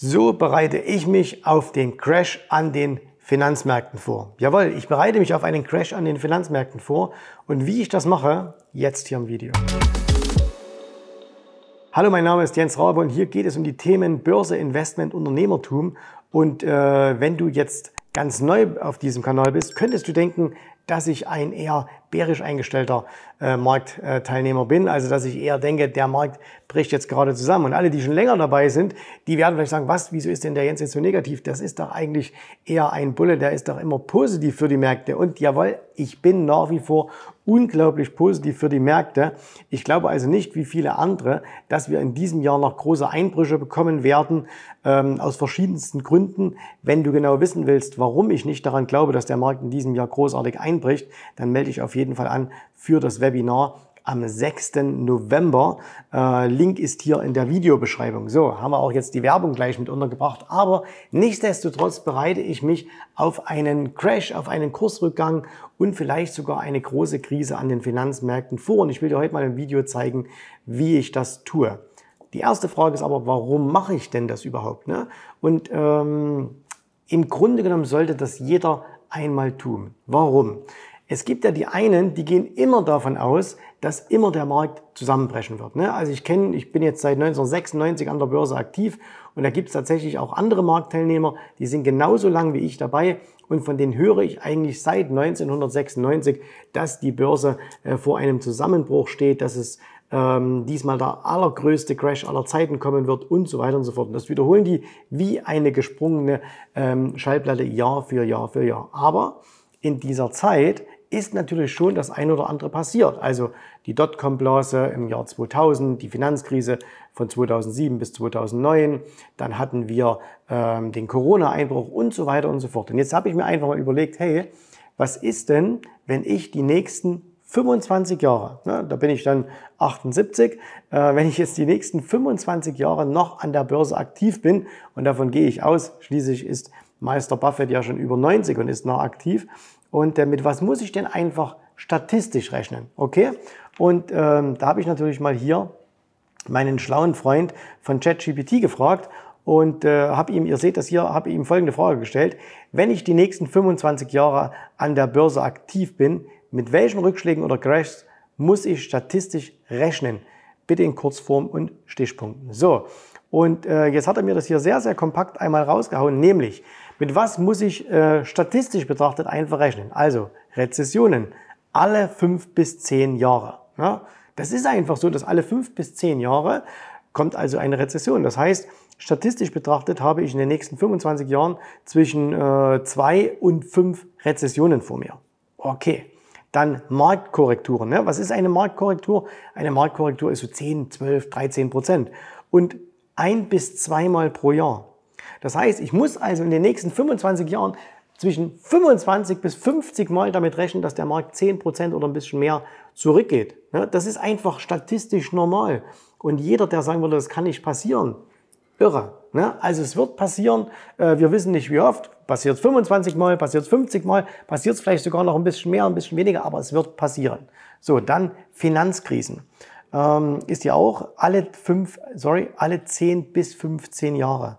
So bereite ich mich auf den Crash an den Finanzmärkten vor. Jawohl, ich bereite mich auf einen Crash an den Finanzmärkten vor und wie ich das mache, jetzt hier im Video. Hallo, mein Name ist Jens Rabe und hier geht es um die Themen Börse, Investment, Unternehmertum und äh, wenn du jetzt ganz neu auf diesem Kanal bist, könntest du denken, dass ich ein eher bärisch eingestellter äh, Marktteilnehmer äh, bin, also dass ich eher denke, der Markt bricht jetzt gerade zusammen. Und alle, die schon länger dabei sind, die werden vielleicht sagen, was, wieso ist denn der Jens jetzt so negativ? Das ist doch eigentlich eher ein Bulle, der ist doch immer positiv für die Märkte. Und jawohl, ich bin nach wie vor unglaublich positiv für die Märkte. Ich glaube also nicht, wie viele andere, dass wir in diesem Jahr noch große Einbrüche bekommen werden, ähm, aus verschiedensten Gründen. Wenn du genau wissen willst, warum ich nicht daran glaube, dass der Markt in diesem Jahr großartig einbricht, dann melde ich auf jeden Fall an für das Webinar am 6. November. Äh, Link ist hier in der Videobeschreibung. So, haben wir auch jetzt die Werbung gleich mit untergebracht. Aber nichtsdestotrotz bereite ich mich auf einen Crash, auf einen Kursrückgang und vielleicht sogar eine große Krise an den Finanzmärkten vor. Und ich will dir heute mal ein Video zeigen, wie ich das tue. Die erste Frage ist aber, warum mache ich denn das überhaupt? Ne? Und ähm, im Grunde genommen sollte das jeder einmal tun. Warum? Es gibt ja die einen, die gehen immer davon aus, dass immer der Markt zusammenbrechen wird. Ne? Also ich kenne, ich bin jetzt seit 1996 an der Börse aktiv und da gibt es tatsächlich auch andere Marktteilnehmer, die sind genauso lang wie ich dabei und von denen höre ich eigentlich seit 1996, dass die Börse äh, vor einem Zusammenbruch steht, dass es ähm, diesmal der allergrößte Crash aller Zeiten kommen wird und so weiter und so fort. Und das wiederholen die wie eine gesprungene ähm, Schallplatte Jahr für Jahr für Jahr. Aber in dieser Zeit ist natürlich schon das ein oder andere passiert. Also die Dotcom-Blase im Jahr 2000, die Finanzkrise von 2007 bis 2009, dann hatten wir ähm, den Corona-Einbruch und so weiter und so fort. Und jetzt habe ich mir einfach mal überlegt, hey, was ist denn, wenn ich die nächsten 25 Jahre, ne, da bin ich dann 78, äh, wenn ich jetzt die nächsten 25 Jahre noch an der Börse aktiv bin, und davon gehe ich aus, schließlich ist Meister Buffett ja schon über 90 und ist noch aktiv, und äh, mit was muss ich denn einfach statistisch rechnen, okay? Und ähm, da habe ich natürlich mal hier meinen schlauen Freund von ChatGPT gefragt und äh, habe ihm, ihr seht das hier, habe ihm folgende Frage gestellt. Wenn ich die nächsten 25 Jahre an der Börse aktiv bin, mit welchen Rückschlägen oder Crashs muss ich statistisch rechnen? Bitte in Kurzform und Stichpunkten. So, und äh, jetzt hat er mir das hier sehr, sehr kompakt einmal rausgehauen, nämlich mit was muss ich äh, statistisch betrachtet einfach rechnen? Also Rezessionen alle fünf bis zehn Jahre. Ja? Ne? Das ist einfach so, dass alle fünf bis zehn Jahre kommt also eine Rezession. Das heißt, statistisch betrachtet habe ich in den nächsten 25 Jahren zwischen äh, zwei und fünf Rezessionen vor mir. Okay. Dann Marktkorrekturen. Ne? Was ist eine Marktkorrektur? Eine Marktkorrektur ist so 10, 12, 13 Prozent. Und ein bis zweimal pro Jahr. Das heißt, ich muss also in den nächsten 25 Jahren zwischen 25 bis 50 Mal damit rechnen, dass der Markt 10% oder ein bisschen mehr zurückgeht. Das ist einfach statistisch normal. Und jeder, der sagen würde, das kann nicht passieren, irre. Also es wird passieren, äh, wir wissen nicht wie oft, passiert es 25 Mal, passiert es 50 Mal, passiert es vielleicht sogar noch ein bisschen mehr, ein bisschen weniger, aber es wird passieren. So, dann Finanzkrisen. Ähm, ist ja auch alle fünf, sorry, alle 10 bis 15 Jahre.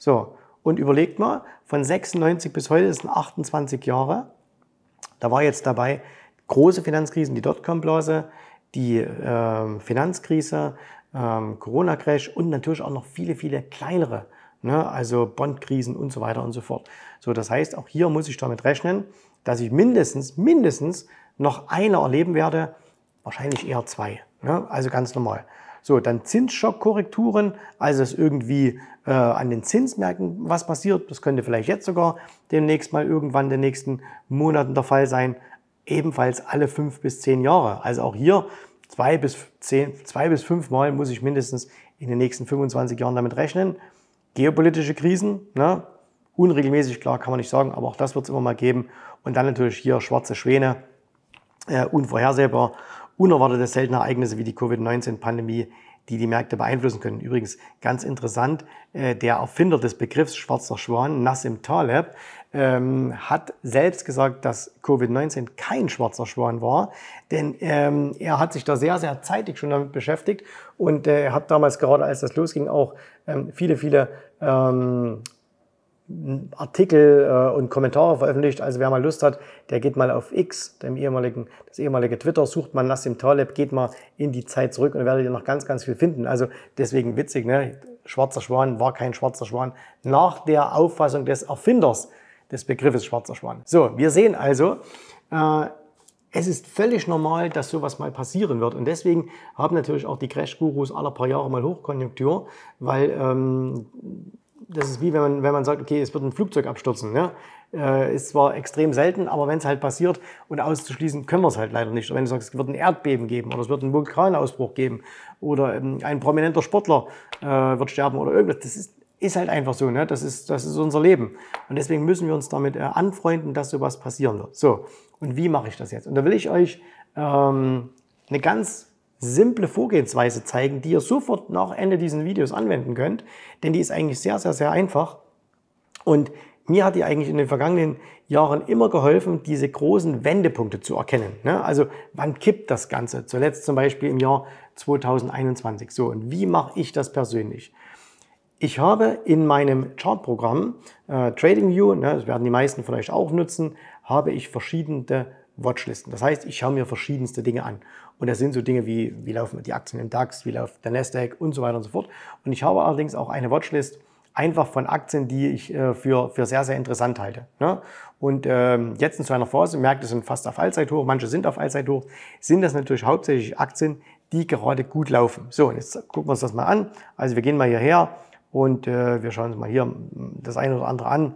So, und überlegt mal, von 96 bis heute, das sind 28 Jahre, da war jetzt dabei große Finanzkrisen, die Dotcom-Blase, die äh, Finanzkrise, äh, Corona-Crash und natürlich auch noch viele, viele kleinere, ne? also Bondkrisen und so weiter und so fort. So, das heißt, auch hier muss ich damit rechnen, dass ich mindestens, mindestens noch eine erleben werde, wahrscheinlich eher zwei. Ne? Also ganz normal. So, dann Zinsschockkorrekturen, also dass irgendwie äh, an den Zinsmärkten was passiert. Das könnte vielleicht jetzt sogar demnächst mal irgendwann in den nächsten Monaten der Fall sein. Ebenfalls alle fünf bis zehn Jahre. Also auch hier zwei bis, zehn, zwei bis fünf Mal muss ich mindestens in den nächsten 25 Jahren damit rechnen. Geopolitische Krisen, ne? unregelmäßig, klar kann man nicht sagen, aber auch das wird es immer mal geben. Und dann natürlich hier schwarze Schwäne, äh, unvorhersehbar unerwartete seltene Ereignisse wie die Covid-19-Pandemie, die die Märkte beeinflussen können. Übrigens ganz interessant, äh, der Erfinder des Begriffs schwarzer Schwan, Nassim Taleb, ähm, hat selbst gesagt, dass Covid-19 kein schwarzer Schwan war, denn ähm, er hat sich da sehr, sehr zeitig schon damit beschäftigt und äh, er hat damals gerade, als das losging, auch ähm, viele, viele Artikel äh, und Kommentare veröffentlicht. Also wer mal Lust hat, der geht mal auf X, dem ehemaligen, das ehemalige Twitter, sucht mal Nassim Taleb, geht mal in die Zeit zurück und werdet ihr noch ganz, ganz viel finden. Also deswegen witzig, ne? Schwarzer Schwan war kein schwarzer Schwan nach der Auffassung des Erfinders des Begriffes schwarzer Schwan. So, wir sehen also, äh, es ist völlig normal, dass sowas mal passieren wird. Und deswegen haben natürlich auch die Crash-Gurus aller paar Jahre mal Hochkonjunktur, weil ähm, das ist wie wenn man, wenn man sagt, okay, es wird ein Flugzeug abstürzen. Ja? ist äh, zwar extrem selten, aber wenn es halt passiert und auszuschließen, können wir es halt leider nicht. Wenn du sagst, es wird ein Erdbeben geben oder es wird einen Vulkanausbruch geben oder ähm, ein prominenter Sportler äh, wird sterben oder irgendwas, das ist, ist halt einfach so. Ne? Das, ist, das ist unser Leben. Und deswegen müssen wir uns damit äh, anfreunden, dass sowas passieren wird. So, und wie mache ich das jetzt? Und da will ich euch ähm, eine ganz simple Vorgehensweise zeigen, die ihr sofort nach Ende dieses Videos anwenden könnt, denn die ist eigentlich sehr, sehr, sehr einfach. Und mir hat die eigentlich in den vergangenen Jahren immer geholfen, diese großen Wendepunkte zu erkennen. Ne? Also wann kippt das Ganze? Zuletzt zum Beispiel im Jahr 2021. So, und wie mache ich das persönlich? Ich habe in meinem Chartprogramm äh, TradingView, ne, das werden die meisten von euch auch nutzen, habe ich verschiedene Watchlisten. Das heißt, ich schaue mir verschiedenste Dinge an. Und das sind so Dinge wie, wie laufen die Aktien im DAX, wie läuft der Nasdaq und so weiter und so fort. Und ich habe allerdings auch eine Watchlist einfach von Aktien, die ich äh, für, für sehr, sehr interessant halte. Ne? Und ähm, jetzt in so einer Phase, merkt sind fast auf Allzeithoch, manche sind auf Allzeithoch, sind das natürlich hauptsächlich Aktien, die gerade gut laufen. So, und jetzt gucken wir uns das mal an. Also wir gehen mal hierher und äh, wir schauen uns mal hier hm, das eine oder andere an.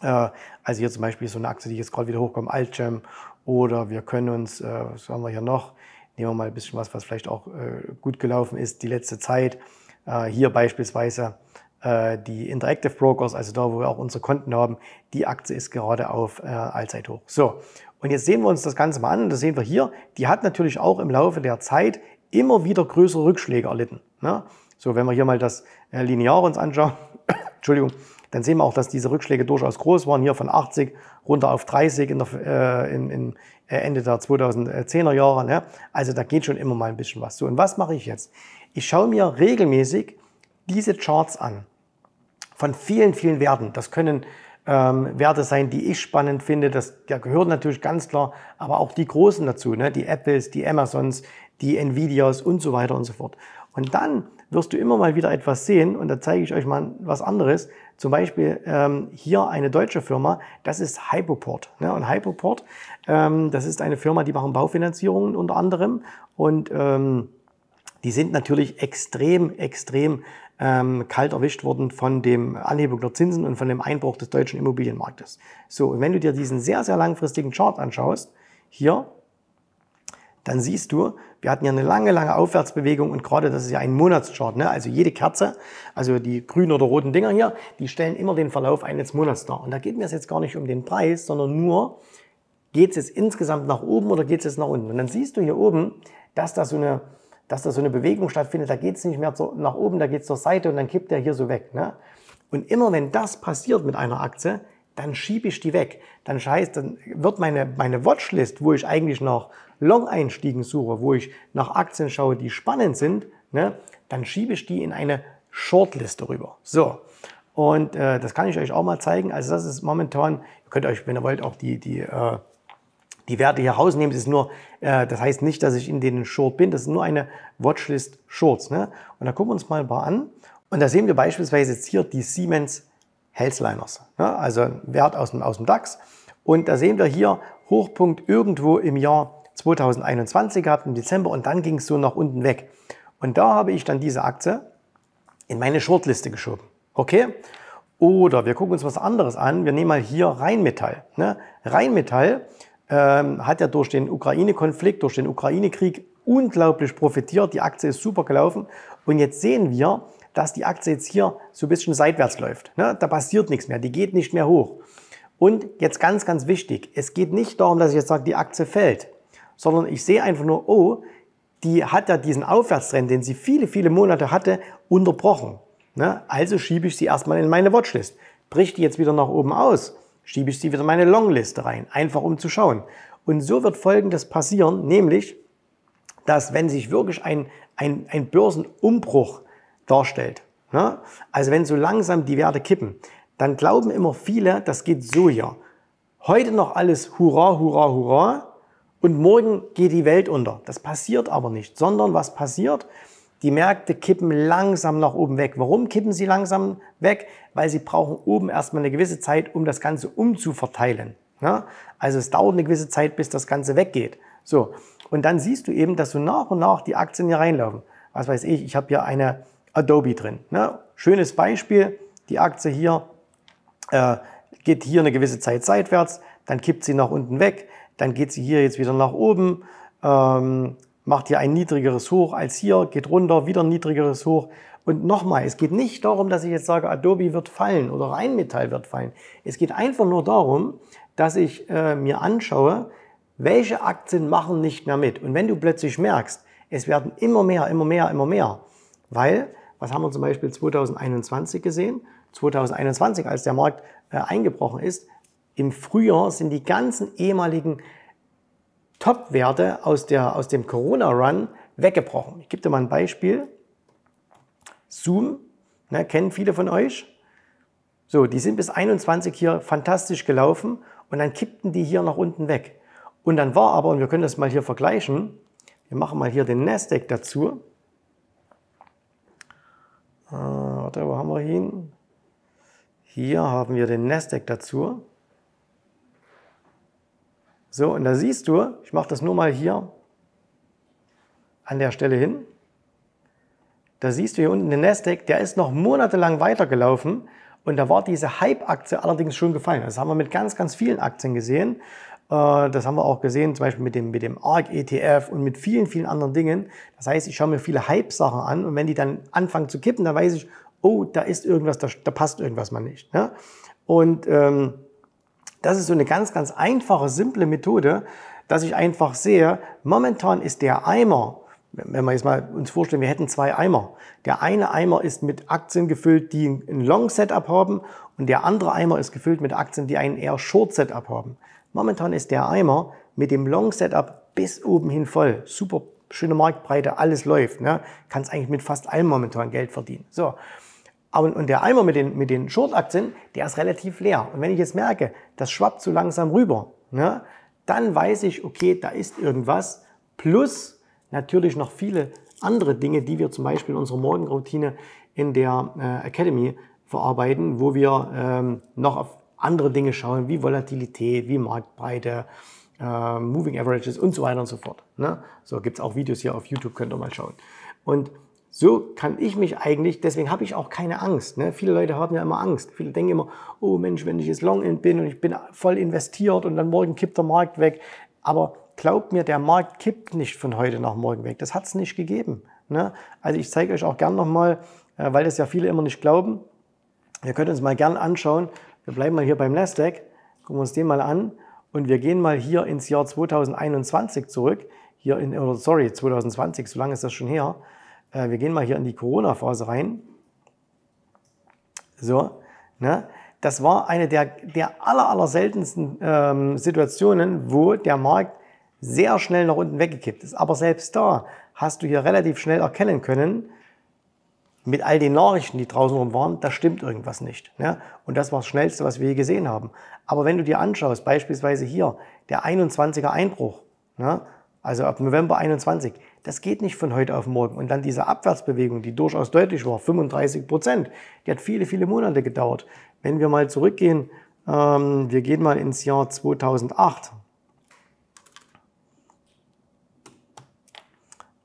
Äh, also hier zum Beispiel so eine Aktie, die jetzt gerade wieder hochkommt, Altgem. Oder wir können uns, was haben wir hier noch? Nehmen wir mal ein bisschen was, was vielleicht auch äh, gut gelaufen ist, die letzte Zeit. Äh, hier beispielsweise äh, die Interactive Brokers, also da, wo wir auch unsere Konten haben, die Aktie ist gerade auf äh, Allzeithoch. So, und jetzt sehen wir uns das Ganze mal an. Das sehen wir hier. Die hat natürlich auch im Laufe der Zeit immer wieder größere Rückschläge erlitten. Ne? So, wenn wir hier mal das äh, Lineare uns anschauen, Entschuldigung, dann sehen wir auch, dass diese Rückschläge durchaus groß waren. Hier von 80 runter auf 30 in der, äh, in, in, äh, Ende der 2010er Jahre. Ne? Also da geht schon immer mal ein bisschen was. So, und was mache ich jetzt? Ich schaue mir regelmäßig diese Charts an von vielen, vielen Werten. Das können ähm, Werte sein, die ich spannend finde. Das ja, gehört natürlich ganz klar, aber auch die großen dazu, ne? die Apples, die Amazons, die Nvidias und so weiter und so fort. Und dann wirst du immer mal wieder etwas sehen und da zeige ich euch mal was anderes. Zum Beispiel ähm, hier eine deutsche Firma, das ist Hypoport. Ne? Und Hypoport, ähm, das ist eine Firma, die machen Baufinanzierungen unter anderem und ähm, die sind natürlich extrem, extrem ähm, kalt erwischt worden von dem Anhebung der Zinsen und von dem Einbruch des deutschen Immobilienmarktes. So, und wenn du dir diesen sehr, sehr langfristigen Chart anschaust, hier dann siehst du, wir hatten ja eine lange, lange Aufwärtsbewegung und gerade das ist ja ein Monatschart. Ne? Also jede Kerze, also die grünen oder roten Dinger hier, die stellen immer den Verlauf eines Monats dar. Und da geht mir es jetzt gar nicht um den Preis, sondern nur, geht es jetzt insgesamt nach oben oder geht es jetzt nach unten? Und dann siehst du hier oben, dass da so eine, dass da so eine Bewegung stattfindet. Da geht es nicht mehr zur, nach oben, da geht es zur Seite und dann kippt der hier so weg. Ne? Und immer wenn das passiert mit einer Aktie, dann schiebe ich die weg. Dann scheiß, dann wird meine, meine Watchlist, wo ich eigentlich nach Long-Einstiegen suche, wo ich nach Aktien schaue, die spannend sind, ne, dann schiebe ich die in eine Shortlist rüber. So. Und äh, das kann ich euch auch mal zeigen. Also das ist momentan, ihr könnt euch, wenn ihr wollt, auch die, die, äh, die Werte hier rausnehmen. Das, ist nur, äh, das heißt nicht, dass ich in denen Short bin. Das ist nur eine Watchlist Shorts. Ne? Und da gucken wir uns mal ein paar an. Und da sehen wir beispielsweise jetzt hier die Siemens Hellsliners. Ja, also ein Wert aus dem, aus dem DAX. Und da sehen wir hier Hochpunkt irgendwo im Jahr 2021 gehabt, im Dezember. Und dann ging es so nach unten weg. Und da habe ich dann diese Aktie in meine Shortliste geschoben. Okay? Oder wir gucken uns was anderes an. Wir nehmen mal hier Rheinmetall. Ne? Rheinmetall ähm, hat ja durch den Ukraine-Konflikt, durch den Ukraine-Krieg unglaublich profitiert. Die Aktie ist super gelaufen. Und jetzt sehen wir, dass die Aktie jetzt hier so ein bisschen seitwärts läuft. Ne? Da passiert nichts mehr, die geht nicht mehr hoch. Und jetzt ganz, ganz wichtig, es geht nicht darum, dass ich jetzt sage, die Aktie fällt, sondern ich sehe einfach nur, oh, die hat ja diesen Aufwärtstrend, den sie viele, viele Monate hatte, unterbrochen. Ne? Also schiebe ich sie erstmal in meine Watchlist. Bricht die jetzt wieder nach oben aus, schiebe ich sie wieder in meine Longliste rein, einfach um zu schauen. Und so wird Folgendes passieren, nämlich, dass wenn sich wirklich ein, ein, ein Börsenumbruch darstellt. Ne? Also wenn so langsam die Werte kippen, dann glauben immer viele, das geht so hier. Heute noch alles hurra, hurra, hurra und morgen geht die Welt unter. Das passiert aber nicht, sondern was passiert? Die Märkte kippen langsam nach oben weg. Warum kippen sie langsam weg? Weil sie brauchen oben erstmal eine gewisse Zeit, um das Ganze umzuverteilen. Ne? Also es dauert eine gewisse Zeit, bis das Ganze weggeht. So, und dann siehst du eben, dass so nach und nach die Aktien hier reinlaufen. Was weiß ich, ich habe hier eine Adobe drin. Ne? Schönes Beispiel, die Aktie hier äh, geht hier eine gewisse Zeit seitwärts, dann kippt sie nach unten weg, dann geht sie hier jetzt wieder nach oben, ähm, macht hier ein niedrigeres Hoch als hier, geht runter, wieder ein niedrigeres Hoch. Und nochmal, es geht nicht darum, dass ich jetzt sage, Adobe wird fallen oder Rheinmetall wird fallen. Es geht einfach nur darum, dass ich äh, mir anschaue, welche Aktien machen nicht mehr mit. Und wenn du plötzlich merkst, es werden immer mehr, immer mehr, immer mehr, weil was haben wir zum Beispiel 2021 gesehen? 2021, als der Markt äh, eingebrochen ist, im Frühjahr sind die ganzen ehemaligen Top-Werte aus, aus dem Corona-Run weggebrochen. Ich gebe dir mal ein Beispiel. Zoom, ne, kennen viele von euch. So, die sind bis 21 hier fantastisch gelaufen und dann kippten die hier nach unten weg. Und dann war aber, und wir können das mal hier vergleichen, wir machen mal hier den Nasdaq dazu, äh, warte, wo haben wir ihn? Hier haben wir den Nasdaq dazu. So, und da siehst du, ich mache das nur mal hier an der Stelle hin. Da siehst du hier unten den Nasdaq, der ist noch monatelang weitergelaufen und da war diese Hype-Aktie allerdings schon gefallen. Das haben wir mit ganz, ganz vielen Aktien gesehen. Äh, das haben wir auch gesehen, zum Beispiel mit dem, mit dem ARC-ETF und mit vielen, vielen anderen Dingen. Das heißt, ich schaue mir viele Hype-Sachen an und wenn die dann anfangen zu kippen, dann weiß ich, oh, da ist irgendwas, da, da passt irgendwas mal nicht. Ne? Und ähm, das ist so eine ganz, ganz einfache, simple Methode, dass ich einfach sehe, momentan ist der Eimer, wenn wir jetzt mal uns vorstellen, wir hätten zwei Eimer. Der eine Eimer ist mit Aktien gefüllt, die ein Long-Setup haben und der andere Eimer ist gefüllt mit Aktien, die einen eher Short-Setup haben. Momentan ist der Eimer mit dem Long Setup bis oben hin voll. Super schöne Marktbreite, alles läuft. Ne? Kannst eigentlich mit fast allem momentan Geld verdienen. So. Und, der Eimer mit den, mit den Short-Aktien, der ist relativ leer. Und wenn ich jetzt merke, das schwappt so langsam rüber, ne? dann weiß ich, okay, da ist irgendwas. Plus natürlich noch viele andere Dinge, die wir zum Beispiel in unserer Morgenroutine in der äh, Academy verarbeiten, wo wir ähm, noch auf andere Dinge schauen, wie Volatilität, wie Marktbreite, äh, Moving Averages und so weiter und so fort. Ne? So gibt es auch Videos hier auf YouTube, könnt ihr mal schauen. Und so kann ich mich eigentlich, deswegen habe ich auch keine Angst. Ne? Viele Leute haben ja immer Angst. Viele denken immer, oh Mensch, wenn ich jetzt Long-In bin und ich bin voll investiert und dann morgen kippt der Markt weg. Aber glaubt mir, der Markt kippt nicht von heute nach morgen weg. Das hat es nicht gegeben. Ne? Also ich zeige euch auch gern nochmal, äh, weil das ja viele immer nicht glauben, ihr könnt uns mal gern anschauen, wir bleiben mal hier beim Nasdaq, gucken uns den mal an und wir gehen mal hier ins Jahr 2021 zurück. Hier in, oder sorry, 2020, so lange ist das schon her. Äh, wir gehen mal hier in die Corona-Phase rein. So, ne? Das war eine der, der aller, aller seltensten ähm, Situationen, wo der Markt sehr schnell nach unten weggekippt ist. Aber selbst da hast du hier relativ schnell erkennen können, mit all den Nachrichten, die draußen rum waren, da stimmt irgendwas nicht. Ne? Und das war das Schnellste, was wir je gesehen haben. Aber wenn du dir anschaust, beispielsweise hier, der 21er Einbruch, ne? also ab November 21, das geht nicht von heute auf morgen. Und dann diese Abwärtsbewegung, die durchaus deutlich war, 35 Prozent, die hat viele, viele Monate gedauert. Wenn wir mal zurückgehen, ähm, wir gehen mal ins Jahr 2008,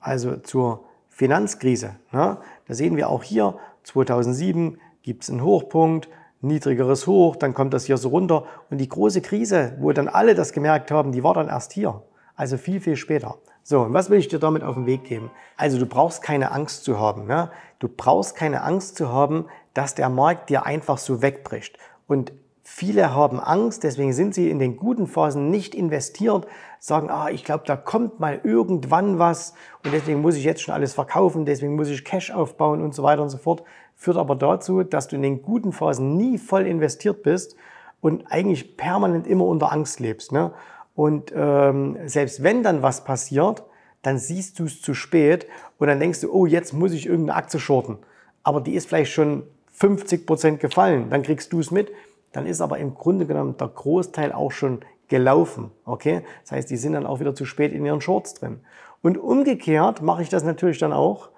also zur Finanzkrise. Ne? Da sehen wir auch hier 2007 gibt es einen Hochpunkt, niedrigeres Hoch, dann kommt das hier so runter. Und die große Krise, wo dann alle das gemerkt haben, die war dann erst hier. Also viel, viel später. So, und was will ich dir damit auf den Weg geben? Also du brauchst keine Angst zu haben. Ne? Du brauchst keine Angst zu haben, dass der Markt dir einfach so wegbricht. Und Viele haben Angst, deswegen sind sie in den guten Phasen nicht investiert, sagen, ah, ich glaube, da kommt mal irgendwann was und deswegen muss ich jetzt schon alles verkaufen, deswegen muss ich Cash aufbauen und so weiter und so fort. Führt aber dazu, dass du in den guten Phasen nie voll investiert bist und eigentlich permanent immer unter Angst lebst. Ne? Und ähm, selbst wenn dann was passiert, dann siehst du es zu spät und dann denkst du, oh, jetzt muss ich irgendeine Aktie shorten. Aber die ist vielleicht schon 50% Prozent gefallen, dann kriegst du es mit dann ist aber im Grunde genommen der Großteil auch schon gelaufen. Okay? Das heißt, die sind dann auch wieder zu spät in ihren Shorts drin. Und umgekehrt mache ich das natürlich dann auch,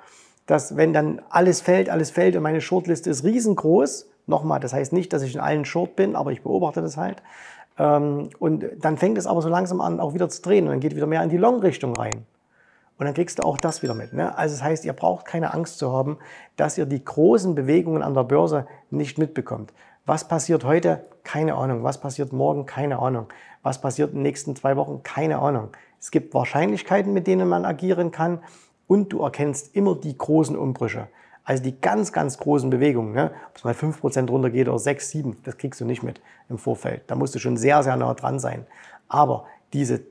dass wenn dann alles fällt, alles fällt und meine Shortliste ist riesengroß, nochmal, das heißt nicht, dass ich in allen Short bin, aber ich beobachte das halt. Ähm, und dann fängt es aber so langsam an, auch wieder zu drehen und dann geht wieder mehr in die Long-Richtung rein. Und dann kriegst du auch das wieder mit. Ne? Also das heißt, ihr braucht keine Angst zu haben, dass ihr die großen Bewegungen an der Börse nicht mitbekommt. Was passiert heute? Keine Ahnung. Was passiert morgen? Keine Ahnung. Was passiert in den nächsten zwei Wochen? Keine Ahnung. Es gibt Wahrscheinlichkeiten, mit denen man agieren kann und du erkennst immer die großen Umbrüche. Also die ganz, ganz großen Bewegungen, ne? ob es mal 5% runtergeht oder 6, 7, das kriegst du nicht mit im Vorfeld. Da musst du schon sehr, sehr nah dran sein. Aber diese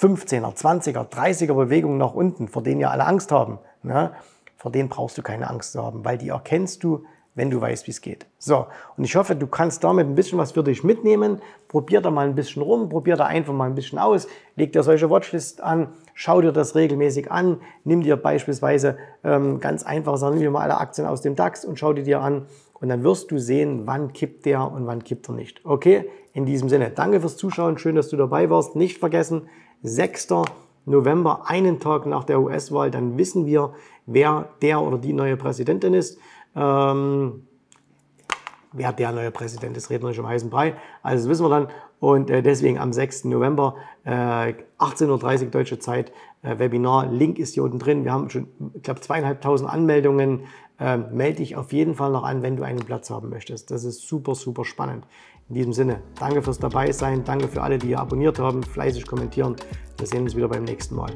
15er, 20er, 30er Bewegungen nach unten, vor denen ja alle Angst haben, ne? vor denen brauchst du keine Angst zu haben, weil die erkennst du wenn du weißt, wie es geht. So, und ich hoffe, du kannst damit ein bisschen was für dich mitnehmen. Probier da mal ein bisschen rum, probier da einfach mal ein bisschen aus, leg dir solche Watchlists an, schau dir das regelmäßig an, nimm dir beispielsweise ähm, ganz einfach, sagen wir mal alle Aktien aus dem DAX und schau die dir an und dann wirst du sehen, wann kippt der und wann kippt er nicht. Okay, in diesem Sinne, danke fürs Zuschauen, schön, dass du dabei warst. Nicht vergessen, 6. November, einen Tag nach der US-Wahl, dann wissen wir, wer der oder die neue Präsidentin ist. Ähm, wer der neue Präsident ist, reden wir nicht um heißen Brei. Also das wissen wir dann. Und äh, deswegen am 6. November, äh, 18.30 Uhr deutsche Zeit, äh, Webinar. Link ist hier unten drin. Wir haben schon, ich glaube, zweieinhalbtausend Anmeldungen. Ähm, melde dich auf jeden Fall noch an, wenn du einen Platz haben möchtest. Das ist super, super spannend. In diesem Sinne, danke fürs Dabeisein. Danke für alle, die hier abonniert haben, fleißig kommentieren. Wir sehen uns wieder beim nächsten Mal.